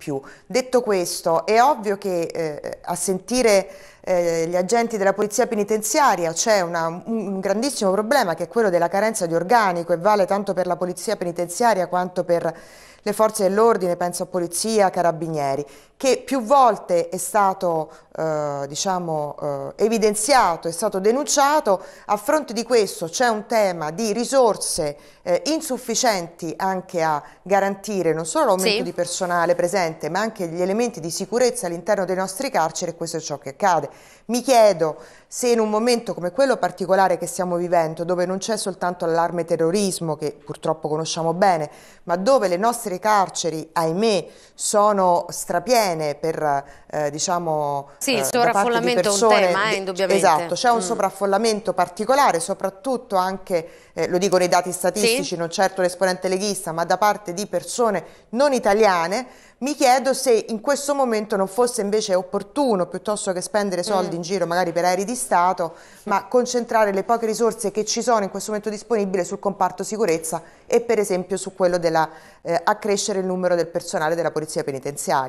più. Detto questo, è ovvio che eh, a sentire eh, gli agenti della polizia penitenziaria c'è un, grandissimo problema che è quello della carenza di organico e vale tanto per la polizia penitenziaria quanto per le forze dell'ordine, penso a polizia, carabinieri, che più volte è stato eh, diciamo, eh, evidenziato, è stato denunciato, a fronte di questo c'è un tema di risorse eh, insufficienti anche a garantire non solo l'aumento sì. di personale presente, ma anche gli elementi di sicurezza all'interno dei nostri carceri e questo è ciò che accade. Mi chiedo se in un momento come quello particolare che stiamo vivendo, dove non c'è soltanto l'allarme terrorismo, che purtroppo conosciamo bene, ma dove le nostre carceri, ahimè, sono strapiene per, eh, diciamo, sì, il eh, sovraffollamento persone, è un tema, eh, indubbiamente. Esatto, c'è un mm. sovraffollamento particolare, soprattutto anche, eh, lo dicono i dati statistici, sì. non certo l'esponente leghista, ma da parte di persone non italiane, mi chiedo se in questo momento non fosse invece opportuno, piuttosto che spendere soldi mm. in giro magari per aerei di Stato, ma concentrare le poche risorse che ci sono in questo momento disponibili sul comparto sicurezza e per esempio su quello della eh, accrescere il numero del personale della polizia penitenziaria.